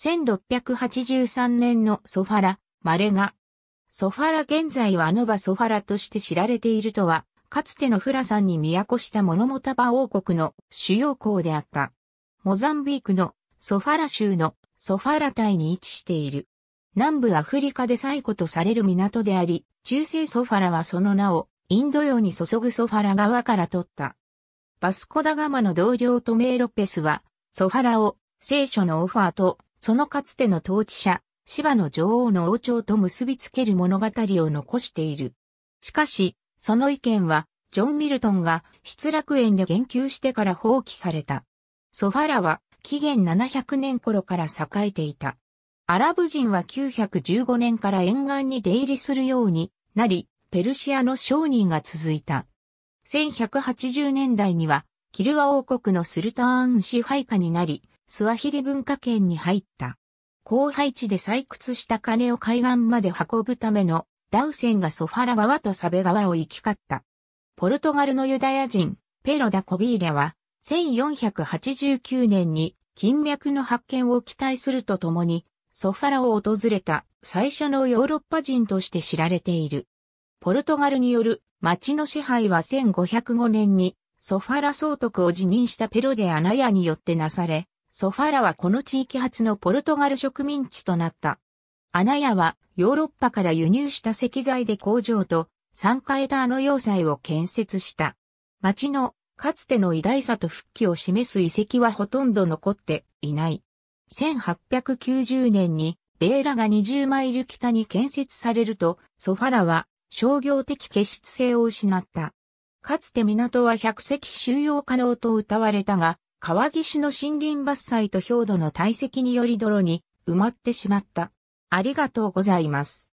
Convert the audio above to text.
1683年のソファラ、マレガ。ソファラ現在はノバソファラとして知られているとは、かつてのフラさんに都したモノモタバ王国の主要港であった。モザンビークのソファラ州のソファラ隊に位置している。南部アフリカで最古とされる港であり、中世ソファラはその名をインド洋に注ぐソファラ川から取った。バスコダガマの同僚トメイロペスは、ソファラを聖書のオファーとそのかつての統治者、芝の女王の王朝と結びつける物語を残している。しかし、その意見は、ジョン・ミルトンが失楽園で言及してから放棄された。ソファラは、紀元700年頃から栄えていた。アラブ人は915年から沿岸に出入りするようになり、ペルシアの商人が続いた。1180年代には、キルア王国のスルターン支配下になり、スワヒリ文化圏に入った。荒廃地で採掘した金を海岸まで運ぶためのダウ船がソファラ川とサベ川を行き交った。ポルトガルのユダヤ人、ペロダ・コビーレは、1489年に金脈の発見を期待するとともに、ソファラを訪れた最初のヨーロッパ人として知られている。ポルトガルによる町の支配は1505年にソファラ総督を辞任したペロデ・アナヤによってなされ、ソファラはこの地域初のポルトガル植民地となった。アナヤはヨーロッパから輸入した石材で工場と酸化エターの要塞を建設した。町のかつての偉大さと復帰を示す遺跡はほとんど残っていない。1890年にベーラが20マイル北に建設されると、ソファラは商業的結出性を失った。かつて港は100隻収容可能と謳われたが、川岸の森林伐採と氷土の堆積により泥に埋まってしまった。ありがとうございます。